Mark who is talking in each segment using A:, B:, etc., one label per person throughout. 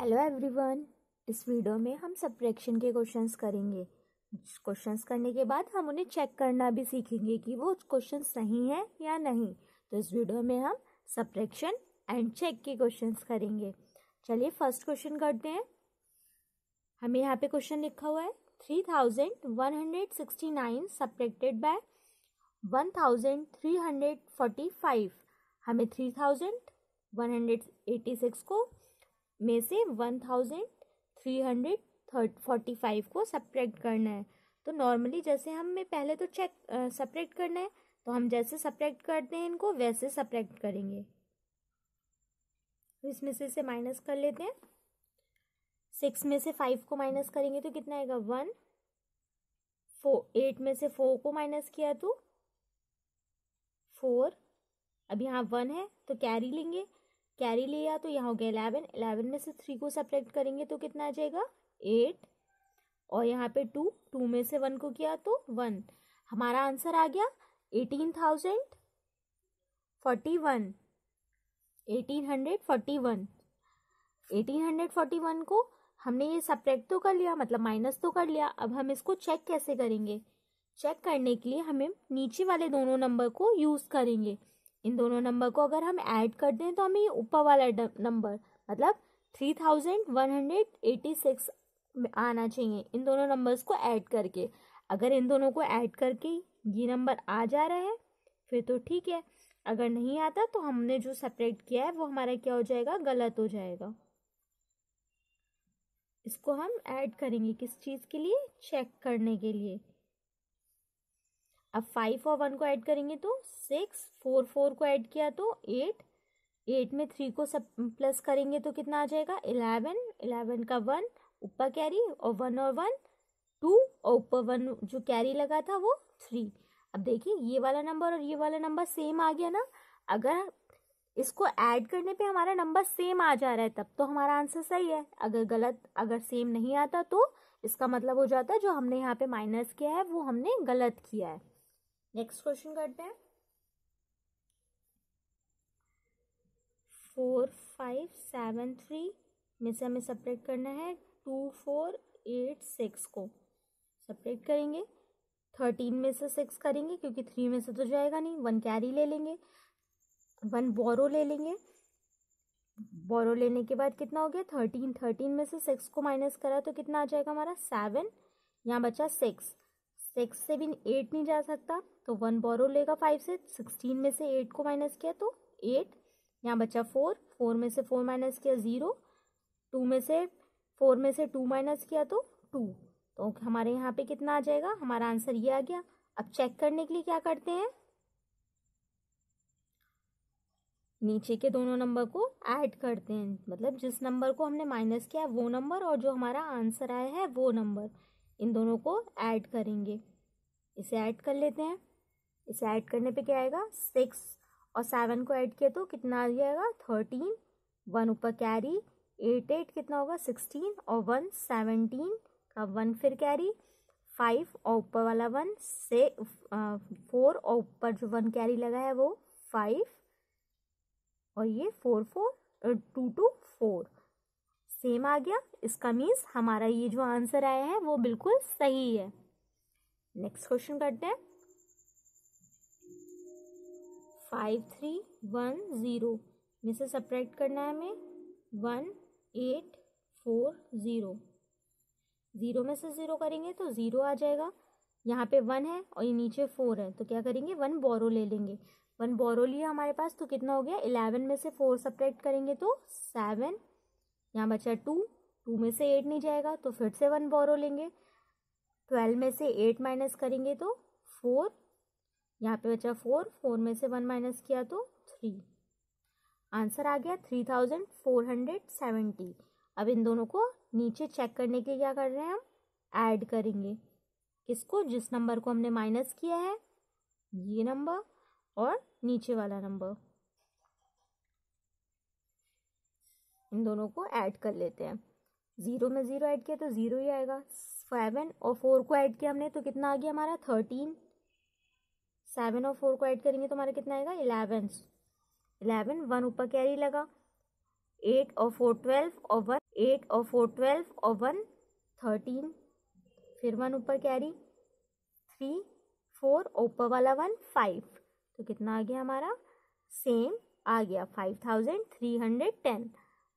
A: hello everyone इस video में हम सब्ट्रैक्शन के क्वेश्चंस करेंगे क्वेश्चंस करने के बाद हम उन्हें चेक करना भी सीखेंगे कि वो क्वेश्चन सही हैं या नहीं तो इस वीडियो में हम सब्ट्रैक्शन एंड चेक के क्वेश्चंस करेंगे चलिए फर्स्ट क्वेश्चन करते हैं हमें यहाँ पे क्वेश्चन लिखा हुआ है three thousand one hundred sixty nine subtracted by one thousand three hundred forty five हमें three thousand one hundred eighty six को में से one thousand three hundred thirty forty five को सप्रेक्ट करना है तो नॉर्मली जैसे हमें पहले तो चेक सप्रेक्ट करना है तो हम जैसे सप्रेक्ट करते हैं इनको वैसे सप्रेक्ट करेंगे तो इसमें से इसे माइनस कर लेते हैं सिक्स में से फाइव को माइनस करेंगे तो कितना आएगा वन फोर एट में से फोर को माइनस किया तो फोर अब यहाँ वन है तो कैरी लेंगे कैरी लिया तो यहाँ हो गया इलेवन इलेवन में से थ्री को सब्ट्रैक्ट करेंगे तो कितना आ जाएगा एट और यहाँ पे टू टू में से वन को किया तो वन हमारा आंसर आ गया eighteen thousand forty one eighteen hundred forty one eighteen hundred forty one को हमने ये सब्ट्रैक्ट तो कर लिया मतलब माइनस तो कर लिया अब हम इसको चेक कैसे करेंगे चेक करने के लिए हमें नीचे वाले दोनों नंबर को यूज़ करेंगे इन दोनों नंबर को अगर हम ऐड कर दें तो हमें ये ऊपर वाला नंबर मतलब three thousand one hundred eighty six आना चाहिए इन दोनों नंबर्स को ऐड करके अगर इन दोनों को ऐड करके ये नंबर आ जा रहा है फिर तो ठीक है अगर नहीं आता तो हमने जो सेपरेट किया है वो हमारा क्या हो जाएगा गलत हो जाएगा इसको हम ऐड करेंगे किस चीज़ के लिए चेक करने के लिए अब फाइव और वन को ऐड करेंगे तो सिक्स फोर फोर को ऐड किया तो एट एट में थ्री को सब प्लस करेंगे तो कितना आ जाएगा इलेवन इलेवन का वन ऊपर कैरी और वन और वन टू और ऊपर वन जो कैरी लगा था वो थ्री अब देखिए ये वाला नंबर और ये वाला नंबर सेम आ गया ना अगर इसको ऐड करने पे हमारा नंबर सेम आ जा रहा है तब तो हमारा आंसर सही है अगर गलत अगर सेम नहीं आता तो इसका मतलब हो जाता है जो हमने यहाँ पे माइनस किया है वो हमने गलत किया है नेक्स्ट क्वेश्चन करते हैं फोर फाइव सेवन थ्री में से हमें सेपरेट करना है टू फोर एट सिक्स को सेपरेट करेंगे थर्टीन में से सिक्स करेंगे क्योंकि थ्री में से तो जाएगा नहीं वन कैरी ले लेंगे वन बोरो ले लेंगे बोरो लेने के बाद कितना हो गया थर्टीन थर्टीन में से सिक्स को माइनस करा तो कितना आ जाएगा हमारा सेवन यहाँ बचा सिक्स सिक्स से भी एट नहीं जा सकता तो वन बोरो लेगा फाइव से सिक्सटीन में से एट को माइनस किया तो एट यहाँ बचा फोर फोर में से फोर माइनस किया ज़ीरो टू में से फोर में से टू माइनस किया तो टू तो हमारे यहाँ पे कितना आ जाएगा हमारा आंसर ये आ गया अब चेक करने के लिए क्या करते हैं नीचे के दोनों नंबर को ऐड करते हैं मतलब जिस नंबर को हमने माइनस किया है वो नंबर और जो हमारा आंसर आया है वो नंबर इन दोनों को ऐड करेंगे इसे ऐड कर लेते हैं इसे ऐड करने पे क्या आएगा सिक्स और सेवन को ऐड किया तो कितना आ जाएगा थर्टीन वन ऊपर कैरी एट एट कितना होगा सिक्सटीन और वन सेवनटीन का वन फिर कैरी फाइव और ऊपर वाला वन से फोर और ऊपर जो वन कैरी लगा है वो फाइव और ये four four two two four same आ गया इसका मीन्स हमारा ये जो आंसर आया है वो बिल्कुल सही है नेक्स्ट क्वेश्चन करते हैं फाइव थ्री वन ज़ीरो में से सप्रैक्ट करना है हमें one eight four zero zero में से ज़ीरो करेंगे तो ज़ीरो आ जाएगा यहाँ पे वन है और ये नीचे फोर है तो क्या करेंगे वन बोरो ले लेंगे वन बोरो लिया हमारे पास तो कितना हो गया इलेवन में से फोर सप्रैक्ट करेंगे तो सेवन यहाँ बचा टू टू में से एट नहीं जाएगा तो फिर से वन बोरो लेंगे ट्वेल्व में से एट माइनस करेंगे तो फोर यहाँ पे बचा फोर फोर में से वन माइनस किया तो थ्री आंसर आ गया three thousand four hundred seventy अब इन दोनों को नीचे चेक करने के लिए क्या कर रहे हैं हम ऐड करेंगे किसको जिस नंबर को हमने माइनस किया है ये नंबर और नीचे वाला नंबर इन दोनों को ऐड कर लेते हैं ज़ीरो में ज़ीरो ऐड किया तो ज़ीरो ही आएगा सेवन और फोर को ऐड किया हमने तो कितना आ गया हमारा थर्टीन सेवन और फोर को ऐड करेंगे तो हमारा कितना आएगा इलेवन इलेवन वन ऊपर कैरी लगा एट और फोर ट्वेल्व और वन एट और फोर ट्वेल्व और वन थर्टीन फिर वन ऊपर कैरी थ्री फोर ऊपर वाला वन फाइव तो कितना आ गया हमारा सेम आ गया five thousand three hundred ten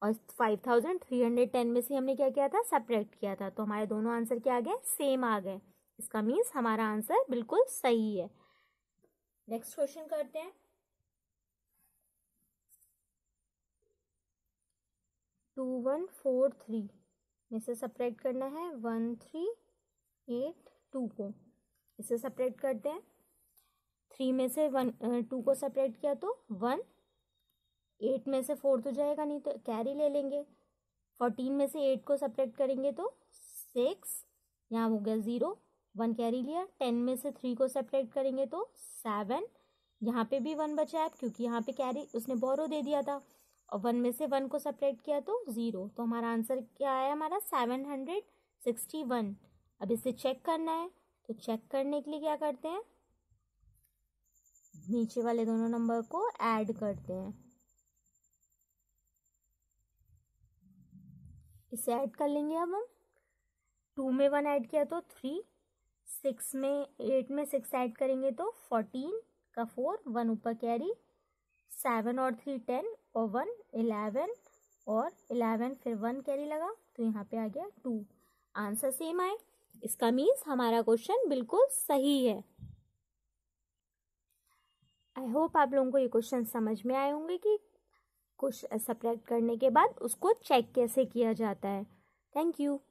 A: और 5310 में से हमने क्या किया था सब्रैक्ट किया था तो हमारे दोनों आंसर क्या आ गए सेम आ गए इसका मीन्स हमारा आंसर बिल्कुल सही है नेक्स्ट क्वेश्चन करते हैं टू वन फोर थ्री में से सपरेक्ट करना है वन थ्री एट टू को इसे सपरेक्ट करते हैं थ्री में से वन टू को सेपरेट किया तो वन एट में से फोर तो जाएगा नहीं तो कैरी ले लेंगे फोर्टीन में से एट को सपरेट करेंगे तो सिक्स यहाँ हो गया ज़ीरो वन कैरी लिया टेन में से थ्री को सेपरेट करेंगे तो सेवन यहाँ पे भी वन बचा है क्योंकि यहाँ पे कैरी उसने बोरो दे दिया था और वन में से वन को सेपरेट किया तो ज़ीरो तो हमारा आंसर क्या आया हमारा सेवन हंड्रेड सिक्सटी वन अब इसे चेक करना है तो चेक करने के लिए क्या करते हैं नीचे वाले दोनों नंबर को ऐड करते हैं इसे ऐड कर लेंगे अब हम टू में वन ऐड किया तो थ्री सिक्स में एट में सिक्स ऐड करेंगे तो फोर्टीन का फोर वन ऊपर कैरी सेवन और थ्री टेन और वन इलेवन और इलेवन फिर वन कैरी लगा तो यहाँ पे आ गया टू आंसर सेम आए इसका मीन्स हमारा क्वेश्चन बिल्कुल सही है आई होप आप लोगों को ये क्वेश्चन समझ में आए होंगे कि को सप्रैक्ट करने के बाद उसको चेक कैसे किया जाता है थैंक यू